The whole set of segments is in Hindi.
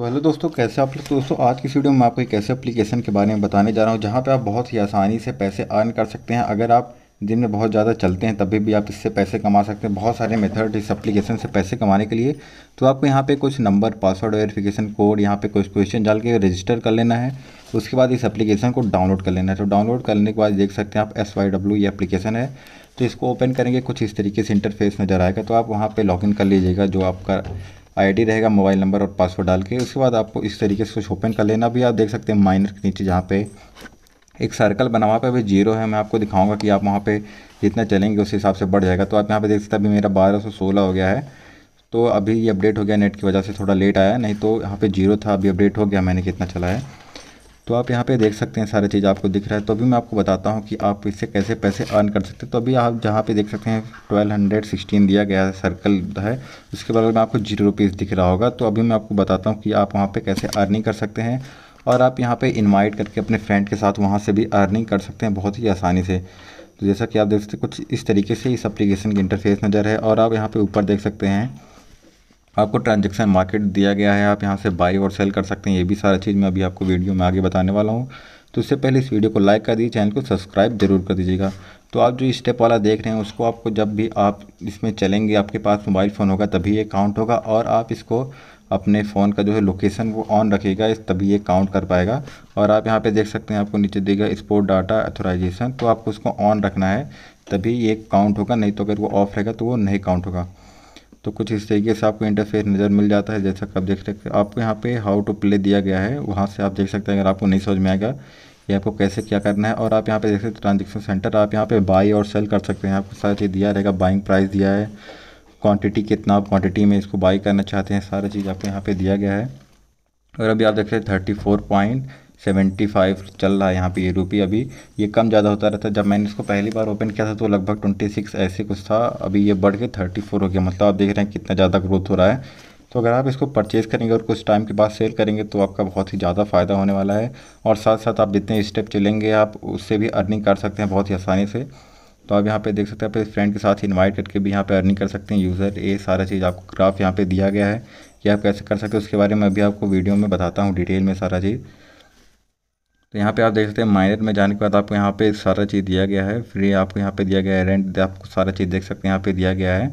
तो हेलो दोस्तों कैसे आप लोग तो दोस्तों आज की वीडियो में आपको एक ऐसे एप्लीकेशन के बारे में बताने जा रहा हूँ जहाँ पे आप बहुत ही आसानी से पैसे अर्न कर सकते हैं अगर आप दिन में बहुत ज़्यादा चलते हैं तभी भी आप इससे पैसे कमा सकते हैं बहुत सारे मेथड इस एप्लीकेशन से पैसे कमाने के लिए तो आपको यहाँ पर कुछ नंबर पासवर्ड वेरीफिकेशन कोड यहाँ पर कुछ क्वेश्चन डाल के रजिस्टर कर लेना है उसके बाद इस एप्लीकेशन को डाउनलोड कर लेना है तो डाउनलोड करने के बाद देख सकते हैं आप एस वाई डब्ल्यू ये एप्लीकेशन है तो इसको ओपन करेंगे कुछ इस तरीके से इंटरफेस नज़र आएगा तो आप वहाँ पर इन कर लीजिएगा जो आपका आईडी रहेगा मोबाइल नंबर और पासवर्ड डाल के उसके बाद आपको इस तरीके से कुछ ओपन कर लेना भी आप देख सकते हैं माइनर के नीचे जहाँ पे एक सर्कल बना हुआ पे अभी जीरो है मैं आपको दिखाऊंगा कि आप वहाँ पे जितना चलेंगे उस हिसाब से बढ़ जाएगा तो आप यहाँ पे देख सकते हैं अभी मेरा बारह सौ सोलह हो गया है तो अभी ये अपडेट हो गया नेट की वजह से थोड़ा लेट आया नहीं तो यहाँ पर जीरो था अभी अपडेट हो गया मैंने कितना चला है तो आप यहाँ पे देख सकते हैं सारे चीज़ आपको दिख रहा है तो अभी मैं आपको बताता हूँ कि आप इससे कैसे पैसे अर्न कर सकते हैं तो अभी आप जहाँ पे देख सकते हैं ट्वेल्व हंड्रेड सिक्सटीन दिया गया है सर्कल है उसके बगल में आपको जीरो रुपीज़ दिख रहा होगा तो अभी मैं आपको बताता हूँ कि आप वहाँ पर कैसे अर्निंग कर सकते हैं और आप यहाँ पर इन्वाइट करके अपने फ्रेंड के साथ वहाँ से भी अर्निंग कर सकते हैं बहुत ही आसानी से तो जैसा कि आप देख सकते हैं कुछ इस तरीके से इस अप्लीकेशन की इंटरफेस नज़र है और आप यहाँ पर ऊपर देख सकते हैं आपको ट्रांजेक्शन मार्केट दिया गया है आप यहाँ से बाई और सेल कर सकते हैं ये भी सारा चीज़ मैं अभी आपको वीडियो में आगे बताने वाला हूँ तो उससे पहले इस वीडियो को लाइक कर दीजिए चैनल को सब्सक्राइब जरूर कर दीजिएगा तो आप जो स्टेप वाला देख रहे हैं उसको आपको जब भी आप इसमें चलेंगे आपके पास मोबाइल फ़ोन होगा तभी ये काउंट होगा और आप इसको अपने फ़ोन का जो है लोकेशन वो ऑन रखेगा इस तभी ये काउंट कर पाएगा और आप यहाँ पे देख सकते हैं आपको नीचे देगा स्पोर्ट डाटा अथोराइजेशन तो आपको उसको ऑन रखना है तभी ये काउंट होगा नहीं तो अगर वो ऑफ रहेगा तो वो नहीं काउंट होगा तो कुछ इस तरीके से आपको इंटरफेस नज़र मिल जाता है जैसा कि आप देख सकते आपको यहाँ पे हाउ टू प्ले दिया गया है वहाँ से आप देख सकते हैं अगर आपको नहीं समझ में आएगा कि आपको कैसे क्या करना है और आप यहाँ पे देख सकते ट्रांजेक्शन सेंटर आप यहाँ पे बाई और सेल कर सकते हैं आपको सारा चीज़ दिया रहेगा बाइंग प्राइस दिया है क्वांटिटी कितना आप क्वान्टिटी में इसको बाई करना चाहते हैं सारा चीज़ आपको यहाँ पर दिया गया है और अभी आप देख सकते हैं थर्टी सेवेंटी फाइव चल रहा है यहाँ पे ये रुपी अभी ये कम ज़्यादा होता रहता है जब मैंने इसको पहली बार ओपन किया था तो लगभग ट्वेंटी सिक्स ऐसे कुछ था अभी ये बढ़ के थर्टी फोर हो गया मतलब आप देख रहे हैं कितना ज़्यादा ग्रोथ हो रहा है तो अगर आप इसको परचेज़ करेंगे और कुछ टाइम के बाद सेल करेंगे तो आपका बहुत ही ज़्यादा फ़ायदा होने वाला है और साथ साथ आप जितने स्टेप चलेंगे आप उससे भी अर्निंग कर सकते हैं बहुत ही आसानी से तो आप यहाँ पर देख सकते हैं अपने फ्रेंड के साथ इन्वाइट करके भी यहाँ पर अर्निंग कर सकते हैं यूज़र ये सारा चीज़ आपको ग्राफ यहाँ पर दिया गया है कि आप कैसे कर सकते हैं उसके बारे में अभी आपको वीडियो में बताता हूँ डिटेल में सारा चीज़ तो यहाँ पे आप देख सकते हैं माइनर में जाने के बाद आपको यहाँ पे सारा चीज़ दिया गया है फ्री आपको यहाँ पे दिया गया है रेंट आपको सारा चीज़ देख सकते हैं यहाँ पे दिया गया है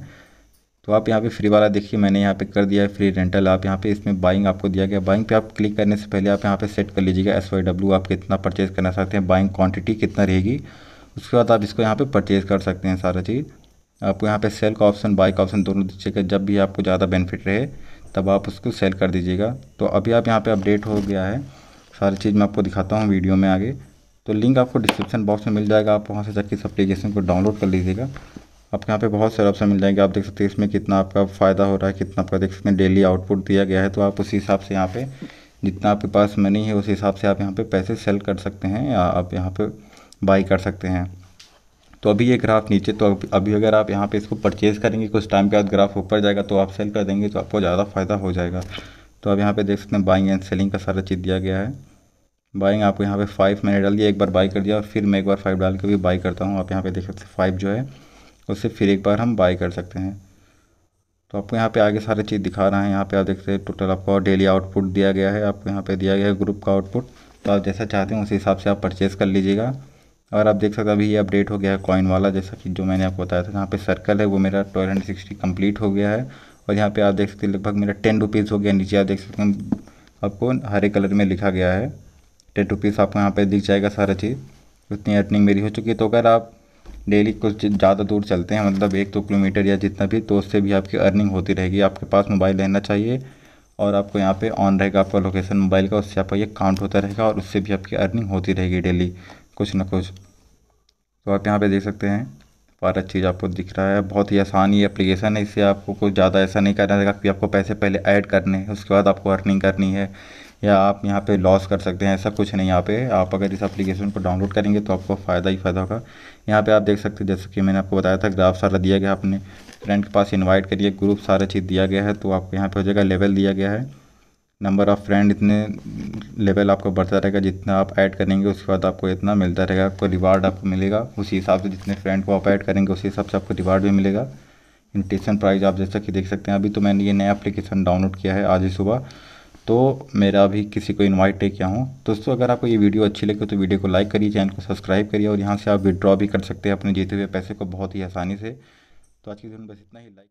तो आप यहाँ पे फ्री वाला देखिए मैंने यहाँ पे कर दिया है फ्री रेंटल आप यहाँ पे इसमें बाइंग आपको दिया गया बाइंग पे आप क्लिक करने से पहले आप यहाँ पे सेट कर लीजिएगा एस वाई डब्ल्यू आप कितना परचेज़ करना सकते हैं बाइंग क्वान्टिटी कितना रहेगी उसके बाद आप इसको यहाँ परचेज़ कर सकते हैं सारा चीज़ आपको यहाँ पर सेल का ऑप्शन बाई का ऑप्शन दोनों दीजिएगा जब भी आपको ज़्यादा बेनिफिट रहे तब आप उसको सेल कर दीजिएगा तो अभी आप यहाँ पर अपडेट हो गया है सारी चीज़ मैं आपको दिखाता हूँ वीडियो में आगे तो लिंक आपको डिस्क्रिप्शन बॉक्स में मिल जाएगा आप वहाँ से जाकर इस अप्लीकेशन को डाउनलोड कर लीजिएगा आपके यहाँ पे बहुत सारे ऑप्शन मिल जाएंगे आप देख सकते हैं इसमें कितना आपका फ़ायदा हो रहा है कितना आपका देख सकते हैं डेली आउटपुट दिया गया है तो आप उसी हिसाब से यहाँ पे जितना आपके पास मनी है उस हिसाब से आप यहाँ पे पैसे सेल कर सकते हैं या आप यहाँ पे बाई कर सकते हैं तो अभी ये ग्राफ नीचे तो अभी अगर आप यहाँ पे इसको परचेज़ करेंगे कुछ टाइम के बाद ग्राफ ऊपर जाएगा तो आप सेल कर देंगे तो आपको ज़्यादा फ़ायदा हो जाएगा तो अब यहाँ पे देख सकते हैं बाइंग एंड सेलिंग का सारा चीज़ दिया गया है बाइंग आपको यहाँ पे फाइव मैंने डाल दिया एक बार बाई कर दिया और फिर मैं एक बार फाइव डाल के भी बाई करता हूँ आप यहाँ पे देख सकते हैं फाइव जो है उससे फिर एक बार हम बाई कर सकते हैं तो आपको यहाँ पे आगे सारे चीज़ दिखा रहा है यहाँ पे आप देख सकते हैं टोटल आपको डेली आउटपुट दिया गया है आपको यहाँ पर दिया गया है ग्रुप का आउटपुट तो आप जैसा चाहते हैं उस हिसाब से आप परचेज़ कर लीजिएगा और आप देख सकते हैं अभी ये अपडेट हो गया है कॉइन वाला जैसा कि जो मैंने आपको बताया था यहाँ पे सर्कल है वो मेरा ट्वेल्व हंड्रेड सिक्सटी कम्प्लीट हो गया है और यहाँ पे आप देख सकते हैं लगभग मेरा टेन रुपीज़ हो गया नीचे आप देख सकते हैं आपको हरे कलर में लिखा गया है टेन रुपीज़ आपको यहाँ पे दिख जाएगा सारा चीज़ उतनी अर्निंग मेरी हो चुकी है तो अगर आप डेली कुछ ज़्यादा दूर चलते हैं मतलब एक दो तो किलोमीटर या जितना भी तो उससे भी आपकी अर्निंग होती रहेगी आपके पास मोबाइल रहना चाहिए और आपको यहाँ पे ऑन रहेगा आपका लोकेशन मोबाइल का उससे आपका ये काउंट होता रहेगा और उससे भी आपकी अर्निंग होती रहेगी डेली कुछ ना कुछ तो आप यहाँ पे देख सकते हैं पर चीज़ आपको दिख रहा है बहुत ही आसान ये एप्लीकेशन है इससे आपको कुछ ज़्यादा ऐसा नहीं करना है कि आपको पैसे पहले ऐड करने हैं उसके बाद आपको अर्निंग करनी है या आप यहाँ पे लॉस कर सकते हैं ऐसा कुछ नहीं यहाँ पे आप अगर इस एप्लीकेशन को डाउनलोड करेंगे तो आपको फ़ायदा ही फ़ायदा होगा यहाँ पे आप देख सकते हैं जैसे कि मैंने आपको बताया था ग्राफ सारा दिया गया आपने फ्रेंड के पास इन्वाइट करिए ग्रुप सारा चीज़ दिया गया है तो आपको यहाँ पर हो जाएगा लेवल दिया गया है नंबर ऑफ़ फ्रेंड इतने लेवल आपका बढ़ता रहेगा जितना आप ऐड करेंगे उसके बाद आपको इतना मिलता रहेगा आपको रिवार्ड आपको मिलेगा उसी हिसाब से जितने फ्रेंड को आप ऐड करेंगे उसी हिसाब से आपको रिवार्ड भी मिलेगा इन्विटेशन प्राइस आप जैसा कि देख सकते हैं अभी तो मैंने ये नया अप्लीकेशन डाउनलोड किया है आज ही सुबह तो मेरा अभी किसी को इन्वाइट है क्या हूँ दोस्तों अगर आपको ये वीडियो अच्छी लगे तो वीडियो को लाइक करिए चैनल को सब्सक्राइब करिए और यहाँ से आप विड्रॉ भी कर सकते हैं अपने जीते हुए पैसे को बहुत ही आसानी से तो आज के दिन बस इतना ही लाइक